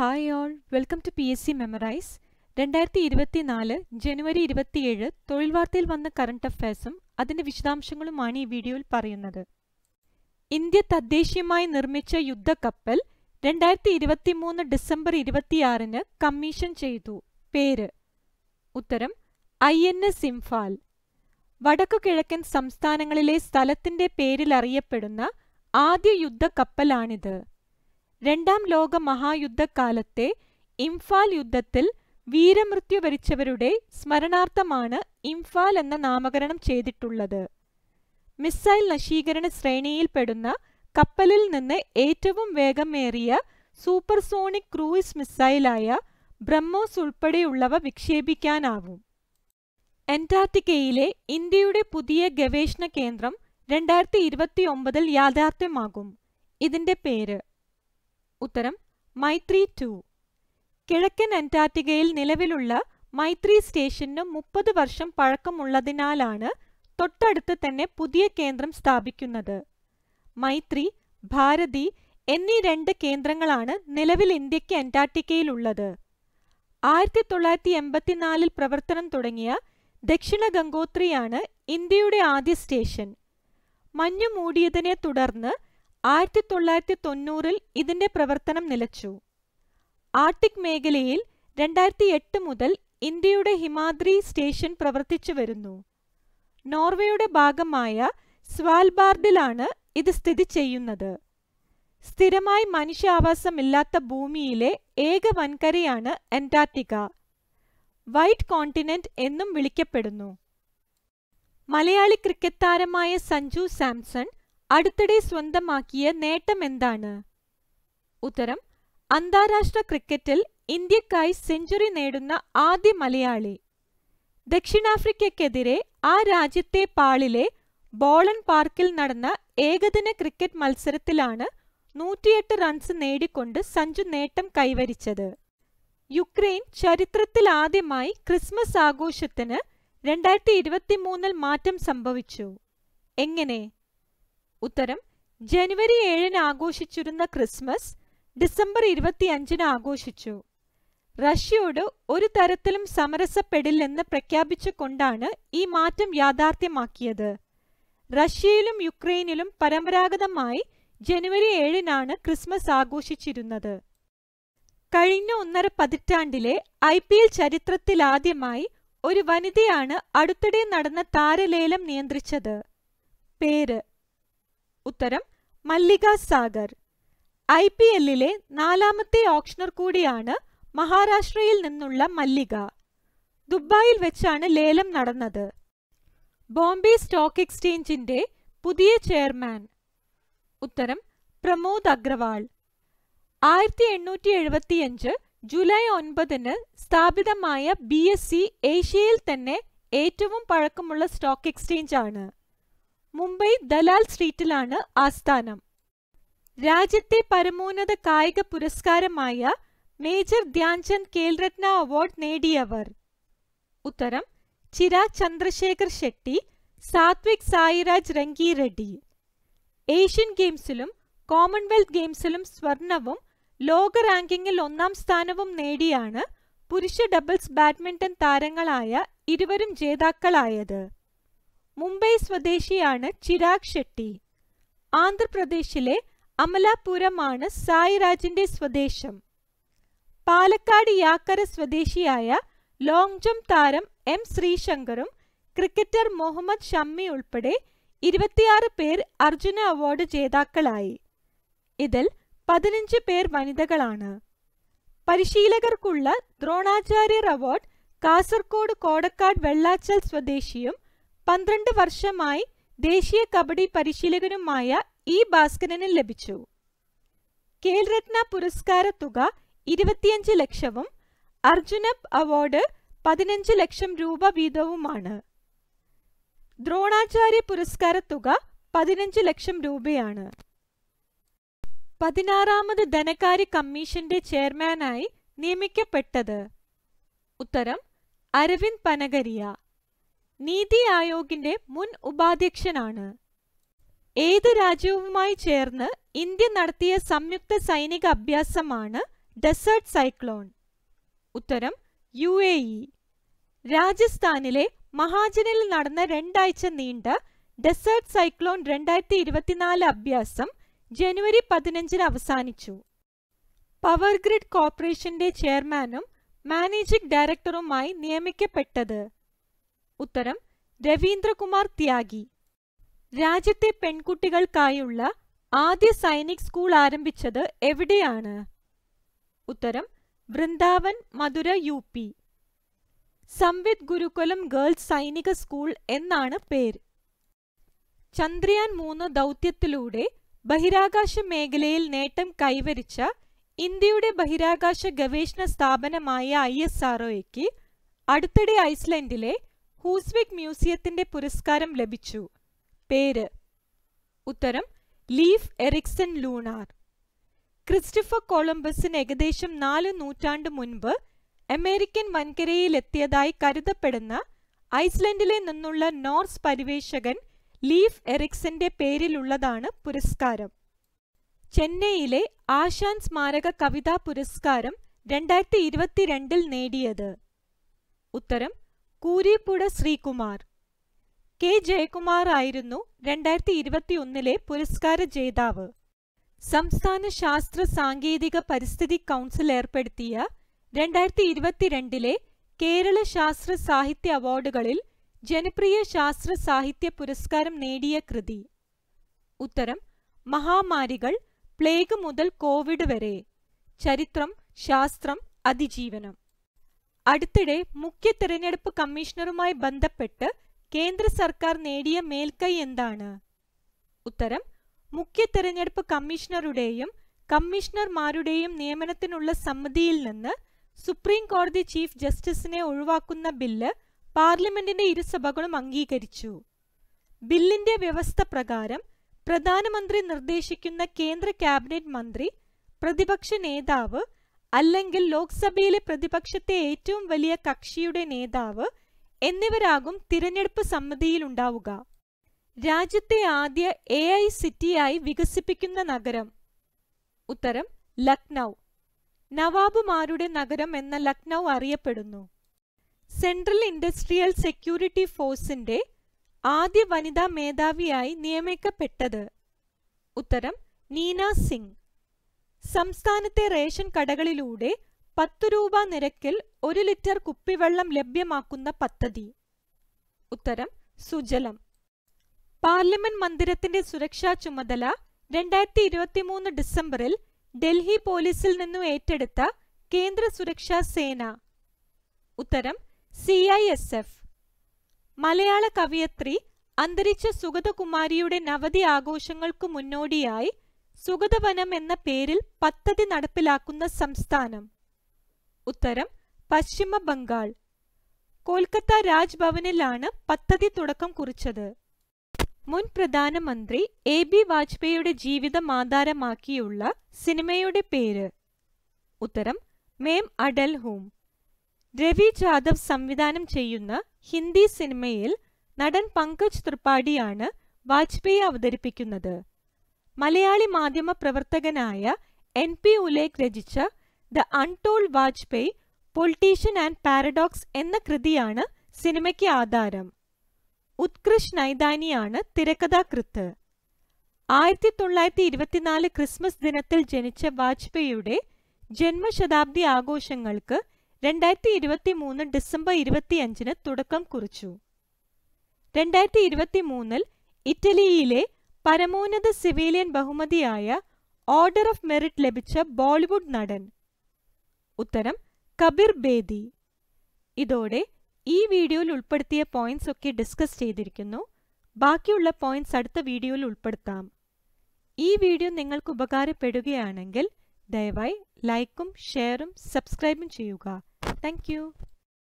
hi all welcome to P S C memorise രണ്ടായിരത്തി ഇരുപത്തി നാല് ജനുവരി ഇരുപത്തിയേഴ് തൊഴിൽ വാർത്തയിൽ വന്ന കറണ്ട് അഫയേഴ്സും അതിൻ്റെ വിശദാംശങ്ങളുമാണ് ഈ വീഡിയോയിൽ പറയുന്നത് ഇന്ത്യ തദ്ദേശീയമായി നിർമ്മിച്ച യുദ്ധക്കപ്പൽ രണ്ടായിരത്തി ഇരുപത്തി മൂന്ന് ഡിസംബർ ഇരുപത്തിയാറിന് കമ്മീഷൻ ചെയ്തു പേര് ഉത്തരം ഐ എൻ എസ് ഇംഫാൽ വടക്കു കിഴക്കൻ സംസ്ഥാനങ്ങളിലെ സ്ഥലത്തിൻ്റെ പേരിൽ അറിയപ്പെടുന്ന ആദ്യ യുദ്ധക്കപ്പലാണിത് രണ്ടാം ലോക മഹായുദ്ധക്കാലത്തെ ഇംഫാൽ യുദ്ധത്തിൽ വീരമൃത്യു വരിച്ചവരുടെ സ്മരണാർത്ഥമാണ് ഇംഫാൽ എന്ന നാമകരണം ചെയ്തിട്ടുള്ളത് മിസൈൽ നശീകരണ ശ്രേണിയിൽപ്പെടുന്ന കപ്പലിൽ നിന്ന് ഏറ്റവും വേഗമേറിയ സൂപ്പർസോണിക് ക്രൂയിസ് മിസൈലായ ബ്രഹ്മോസ് ഉൾപ്പെടെയുള്ളവ വിക്ഷേപിക്കാനാവും അന്റാർട്ടിക്കയിലെ ഇന്ത്യയുടെ പുതിയ ഗവേഷണ കേന്ദ്രം രണ്ടായിരത്തി ഇരുപത്തിയൊമ്പതിൽ യാഥാർത്ഥ്യമാകും ഇതിന്റെ പേര് ഉത്തരം മൈത്രി ടു കിഴക്കൻ അന്റാർട്ടിക്കയിൽ നിലവിലുള്ള മൈത്രി സ്റ്റേഷന് മുപ്പത് വർഷം പഴക്കമുള്ളതിനാലാണ് തൊട്ടടുത്ത് തന്നെ പുതിയ കേന്ദ്രം സ്ഥാപിക്കുന്നത് മൈത്രി ഭാരതി എന്നീ രണ്ട് കേന്ദ്രങ്ങളാണ് നിലവിൽ ഇന്ത്യക്ക് അന്റാർട്ടിക്കയിലുള്ളത് ആയിരത്തി തൊള്ളായിരത്തി എൺപത്തിനാലിൽ പ്രവർത്തനം തുടങ്ങിയ ദക്ഷിണ ഗംഗോത്രിയാണ് ഇന്ത്യയുടെ ആദ്യ സ്റ്റേഷൻ മഞ്ഞു മൂടിയതിനെ തുടർന്ന് ആയിരത്തി തൊള്ളായിരത്തി തൊണ്ണൂറിൽ ഇതിന്റെ പ്രവർത്തനം നിലച്ചു ആർട്ടിക് മേഖലയിൽ രണ്ടായിരത്തി എട്ട് മുതൽ ഇന്ത്യയുടെ ഹിമാദ്രി സ്റ്റേഷൻ പ്രവർത്തിച്ചു വരുന്നു നോർവേയുടെ ഭാഗമായ സ്വാൽബാർഡിലാണ് ഇത് സ്ഥിതി ചെയ്യുന്നത് സ്ഥിരമായി മനുഷ്യാവാസമില്ലാത്ത ഭൂമിയിലെ ഏക വൻകരയാണ് അന്റാർട്ടിക്ക വൈറ്റ് കോണ്ടിനെന്റ് എന്നും വിളിക്കപ്പെടുന്നു മലയാളി ക്രിക്കറ്റ് താരമായ സഞ്ജു സാംസൺ അടുത്തിടെ സ്വന്തമാക്കിയ നേട്ടം എന്താണ് ഉത്തരം അന്താരാഷ്ട്ര ക്രിക്കറ്റിൽ ഇന്ത്യക്കായി സെഞ്ചുറി നേടുന്ന ആദ്യ മലയാളി ദക്ഷിണാഫ്രിക്കയ്ക്കെതിരെ ആ രാജ്യത്തെ പാളിലെ ബോളൻ പാർക്കിൽ നടന്ന ഏകദിന ക്രിക്കറ്റ് മത്സരത്തിലാണ് നൂറ്റിയെട്ട് റൺസ് നേടിക്കൊണ്ട് സഞ്ജു നേട്ടം കൈവരിച്ചത് യുക്രൈൻ ചരിത്രത്തിൽ ആദ്യമായി ക്രിസ്മസ് ആഘോഷത്തിന് രണ്ടായിരത്തി മാറ്റം സംഭവിച്ചു എങ്ങനെ ഉത്തരം ജനുവരി ഏഴിന് ആഘോഷിച്ചിരുന്ന ക്രിസ്മസ് ഡിസംബർ ഇരുപത്തിയഞ്ചിന് ആഘോഷിച്ചു റഷ്യയോട് ഒരു തരത്തിലും സമരസപ്പെടില്ലെന്ന് പ്രഖ്യാപിച്ചുകൊണ്ടാണ് ഈ മാറ്റം യാഥാർത്ഥ്യമാക്കിയത് റഷ്യയിലും യുക്രൈനിലും പരമ്പരാഗതമായി ജനുവരി ഏഴിനാണ് ക്രിസ്മസ് ആഘോഷിച്ചിരുന്നത് കഴിഞ്ഞ ഒന്നര പതിറ്റാണ്ടിലെ ഐ പി എൽ ചരിത്രത്തിലാദ്യമായി ഒരു വനിതയാണ് അടുത്തിടെ നടന്ന താരലേലം നിയന്ത്രിച്ചത് പേര് ഉത്തരം മല്ലിക സാഗർ ഐ പി എല്ലിലെ നാലാമത്തെ ഓപ്ഷണർ കൂടിയാണ് മഹാരാഷ്ട്രയിൽ നിന്നുള്ള മല്ലിക ദുബായിൽ വെച്ചാണ് ലേലം നടന്നത് ബോംബെ സ്റ്റോക്ക് എക്സ്ചേഞ്ചിന്റെ പുതിയ ചെയർമാൻ ഉത്തരം പ്രമോദ് അഗ്രവാൾ ആയിരത്തി എണ്ണൂറ്റി എഴുപത്തിയഞ്ച് ജൂലൈ ഒൻപതിന് സ്ഥാപിതമായ ബി എസ് സി ഏഷ്യയിൽ തന്നെ ഏറ്റവും പഴക്കമുള്ള സ്റ്റോക്ക് എക്സ്ചേഞ്ച് ആണ് മുംബൈ ദലാൽ സ്ട്രീറ്റിലാണ് ആസ്ഥാനം രാജ്യത്തെ പരമോന്നത കായിക പുരസ്കാരമായ മേജർ ധ്യാൻചന്ദ് കേൽരത്ന അവാർഡ് നേടിയവർ ഉത്തരം ചിരാഗ് ചന്ദ്രശേഖർ ഷെട്ടി സാത്വിക് സായിരാജ് രംഗി റെഡ്ഡി ഏഷ്യൻ ഗെയിംസിലും കോമൺവെൽത്ത് ഗെയിംസിലും സ്വർണവും ലോക റാങ്കിങ്ങിൽ ഒന്നാം സ്ഥാനവും നേടിയാണ് പുരുഷ ഡബിൾസ് ബാഡ്മിന്റൺ താരങ്ങളായ ഇരുവരും ജേതാക്കളായത് മുംബൈ സ്വദേശിയാണ് ചിരാഗ് ഷെട്ടി ആന്ധ്രാപ്രദേശിലെ അമലാപുരമാണ് സായിരാജിന്റെ സ്വദേശം പാലക്കാട് യാക്കര സ്വദേശിയായ ലോങ് ജംപ് താരം എം ശ്രീശങ്കറും ക്രിക്കറ്റർ മുഹമ്മദ് ഷമ്മി ഉൾപ്പെടെ ഇരുപത്തിയാറ് പേർ അർജുന അവാർഡ് ജേതാക്കളായി ഇതിൽ പതിനഞ്ച് പേർ വനിതകളാണ് പരിശീലകർക്കുള്ള ദ്രോണാചാര്യർ അവാർഡ് കാസർകോട് കോടക്കാട് വെള്ളാച്ചൽ സ്വദേശിയും പന്ത്രണ്ട് വർഷമായി ദേശീയ കബഡി പരിശീലകനുമായ ഇ ഭാസ്കരന് ലഭിച്ചു കേൽരത്ന പുരസ്കാര തുക ഇരുപത്തിയഞ്ച് ലക്ഷവും അർജുന അവാർഡ് പതിനഞ്ച് ലക്ഷം രൂപ വീതവുമാണ് ദ്രോണാചാര്യ പുരസ്കാര തുക പതിനഞ്ച് ലക്ഷം രൂപയാണ് പതിനാറാമത് ധനകാര്യ കമ്മീഷന്റെ ചെയർമാനായി നിയമിക്കപ്പെട്ടത് ഉത്തരം അരവിന്ദ് പനഗരിയ നീതി ആയോഗിന്റെ മുൻ ഉപാധ്യക്ഷനാണ് ഏത് രാജ്യവുമായി ചേർന്ന് ഇന്ത്യ നടത്തിയ സംയുക്ത സൈനിക അഭ്യാസമാണ് ഡെസേർട്ട് സൈക്ലോൺ ഉത്തരം യു എ ഇ രാജസ്ഥാനിലെ മഹാജനിൽ നടന്ന രണ്ടാഴ്ച നീണ്ട ഡെസേർട്ട് സൈക്ലോൺ രണ്ടായിരത്തി ഇരുപത്തിനാല് അഭ്യാസം ജനുവരി പതിനഞ്ചിന് അവസാനിച്ചു പവർ ഗ്രിഡ് കോർപ്പറേഷന്റെ ചെയർമാനും മാനേജിംഗ് ഡയറക്ടറുമായി നിയമിക്കപ്പെട്ടത് ഉത്തരം രവീന്ദ്രകുമാർ ത്യാഗി രാജ്യത്തെ പെൺകുട്ടികൾക്കായുള്ള ആദ്യ സൈനിക് സ്കൂൾ ആരംഭിച്ചത് എവിടെയാണ് ഉത്തരം Vrindavan Mathura U P Samvid Gurukulam girls Sainik school എന്നാണ് പേര് ചന്ദ്രയാൻ മൂന്ന് ദൗത്യത്തിലൂടെ ബഹിരാകാശ മേഖലയിൽ നേട്ടം കൈവരിച്ച ഇന്ത്യയുടെ ബഹിരാകാശ ഗവേഷണ സ്ഥാപനമായ ഐ എസ് ആർഒയ്ക്ക് അടുത്തിടെ ഐസ്ലൻഡിലെ ഹൂസ്വിക് മ്യൂസിയത്തിന്റെ പുരസ്കാരം ലഭിച്ചു പേര് ഉത്തരം ലീഫ് എറിക്സൺ ലൂണാർ ക്രിസ്റ്റഫർ കൊളംബസിന് ഏകദേശം നാല് നൂറ്റാണ്ട് മുൻപ് അമേരിക്കൻ വൻകരയിലെത്തിയതായി കരുതപ്പെടുന്ന ഐസ്ലൻഡിലെ നിന്നുള്ള നോർസ് പരിവേഷകൻ ലീഫ് എറിക്സന്റെ പേരിലുള്ളതാണ് പുരസ്കാരം ചെന്നൈയിലെ ആശാൻ സ്മാരക കവിതാ പുരസ്കാരം രണ്ടായിരത്തി ഇരുപത്തിരണ്ടിൽ നേടിയത് ഉത്തരം കൂരിപ്പുട ശ്രീകുമാർ കെ ജയകുമാർ ആയിരുന്നു രണ്ടായിരത്തി ഇരുപത്തിയൊന്നിലെ പുരസ്കാര ജേതാവ് സംസ്ഥാന ശാസ്ത്ര സാങ്കേതിക പരിസ്ഥിതി കൗൺസിൽ ഏർപ്പെടുത്തിയ രണ്ടായിരത്തി ഇരുപത്തിരണ്ടിലെ കേരള ശാസ്ത്ര സാഹിത്യ അവാർഡുകളിൽ ജനപ്രിയ ശാസ്ത്ര സാഹിത്യ പുരസ്കാരം നേടിയ കൃതി ഉത്തരം മഹാമാരികൾ പ്ലേഗ് മുതൽ കോവിഡ് വരെ ചരിത്രം ശാസ്ത്രം അതിജീവനം അടുത്തിടെ മുഖ്യ തിരഞ്ഞെടുപ്പ് കമ്മീഷണറുമായി ബന്ധപ്പെട്ട് കേന്ദ്ര സർക്കാർ നേടിയ മേൽക്കൈ എന്താണ് ഉത്തരം മുഖ്യ തിരഞ്ഞെടുപ്പ് കമ്മീഷണറുടെയും കമ്മീഷണർമാരുടെയും നിയമനത്തിനുള്ള സമിതിയിൽ നിന്ന് സുപ്രീം കോടതി ചീഫ് ജസ്റ്റിസിനെ ഒഴിവാക്കുന്ന ബില്ല് പാർലമെന്റിന്റെ ഇരുസഭകളും അംഗീകരിച്ചു ബില്ലിന്റെ വ്യവസ്ഥ പ്രകാരം പ്രധാനമന്ത്രി നിർദ്ദേശിക്കുന്ന കേന്ദ്ര ക്യാബിനറ്റ് മന്ത്രി പ്രതിപക്ഷ നേതാവ് അല്ലെങ്കിൽ ലോക്സഭയിലെ പ്രതിപക്ഷത്തെ ഏറ്റവും വലിയ കക്ഷിയുടെ നേതാവ് എന്നിവരാകും തിരഞ്ഞെടുപ്പ് സമ്മതിയിലുണ്ടാവുക രാജ്യത്തെ ആദ്യ എ ഐ സിറ്റിയായി വികസിപ്പിക്കുന്ന നഗരം ഉത്തരം ലക്നൗ നവാബുമാരുടെ നഗരം എന്ന ലക്നൗ അറിയപ്പെടുന്നു സെൻട്രൽ ഇൻഡസ്ട്രിയൽ സെക്യൂരിറ്റി ഫോഴ്സിന്റെ ആദ്യ വനിതാ മേധാവിയായി നിയമിക്കപ്പെട്ടത് ഉത്തരം നീന സിംഗ് സംസ്ഥാനത്തെ റേഷൻ കടകളിലൂടെ പത്ത് രൂപ നിരക്കിൽ ഒരു ലിറ്റർ കുപ്പിവെള്ളം ലഭ്യമാക്കുന്ന പദ്ധതി ഉത്തരം സുജലം പാർലമെന്റ് മന്ദിരത്തിന്റെ സുരക്ഷാ ചുമതല രണ്ടായിരത്തി മൂന്ന് ഡിസംബറിൽ ഡൽഹി പോലീസിൽ നിന്നും ഏറ്റെടുത്ത കേന്ദ്ര സുരക്ഷാ സേന ഉത്തരം സി ഐ എസ് എഫ് മലയാള കവയത്രി അന്തരിച്ച സുഗതകുമാരിയുടെ നവതി ആഘോഷങ്ങൾക്ക് മുന്നോടിയായി സുഗതവനം എന്ന പേരിൽ പദ്ധതി നടപ്പിലാക്കുന്ന സംസ്ഥാനം ഉത്തരം പശ്ചിമ ബംഗാൾ കൊൽക്കത്ത രാജ്ഭവനിലാണ് പദ്ധതി തുടക്കം കുറിച്ചത് മുൻ പ്രധാനമന്ത്രി എ ബി വാജ്പേയിയുടെ ജീവിതം ആധാരമാക്കിയുള്ള സിനിമയുടെ പേര് ഉത്തരം മേം അഡൽ ഹൂം രവി ജാദവ് സംവിധാനം ചെയ്യുന്ന ഹിന്ദി സിനിമയിൽ നടൻ പങ്കജ് ത്രിപാഠിയാണ് വാജ്പേയി അവതരിപ്പിക്കുന്നത് മലയാളി മാധ്യമ പ്രവർത്തകനായ എൻ പി ഉലേഖ് രചിച്ച the untold Vajpayee politician and paradox എന്ന കൃതിയാണ് സിനിമയ്ക്ക് ആധാരം ഉത്കൃഷ് നൈതാനിയാണ് തിരക്കഥാകൃത്ത് ആയിരത്തി തൊള്ളായിരത്തി ഇരുപത്തിനാല് ക്രിസ്മസ് ദിനത്തിൽ ജനിച്ച വാജ്പേയിയുടെ ജന്മശതാബ്ദി ആഘോഷങ്ങൾക്ക് രണ്ടായിരത്തി ഇരുപത്തി മൂന്ന് ഡിസംബർ ഇരുപത്തിയഞ്ചിന് തുടക്കം കുറിച്ചു രണ്ടായിരത്തി ഇരുപത്തി മൂന്നിൽ ഇറ്റലിയിലെ പരമോന്നത സിവിലിയൻ ബഹുമതിയായ ഓർഡർ ഓഫ് മെറിറ്റ് ലഭിച്ച ബോളിവുഡ് നടൻ ഉത്തരം കബീർ ബേദി ഇതോടെ ഈ വീഡിയോയിൽ ഉൾപ്പെടുത്തിയ പോയിന്റ്സ് ഒക്കെ ഡിസ്കസ് ചെയ്തിരിക്കുന്നു ബാക്കിയുള്ള പോയിന്റ്സ് അടുത്ത വീഡിയോയിൽ ഉൾപ്പെടുത്താം ഈ വീഡിയോ നിങ്ങൾക്ക് ഉപകാരപ്പെടുകയാണെങ്കിൽ ദയവായി ലൈക്കും ഷെയറും സബ്സ്ക്രൈബും ചെയ്യുക താങ്ക്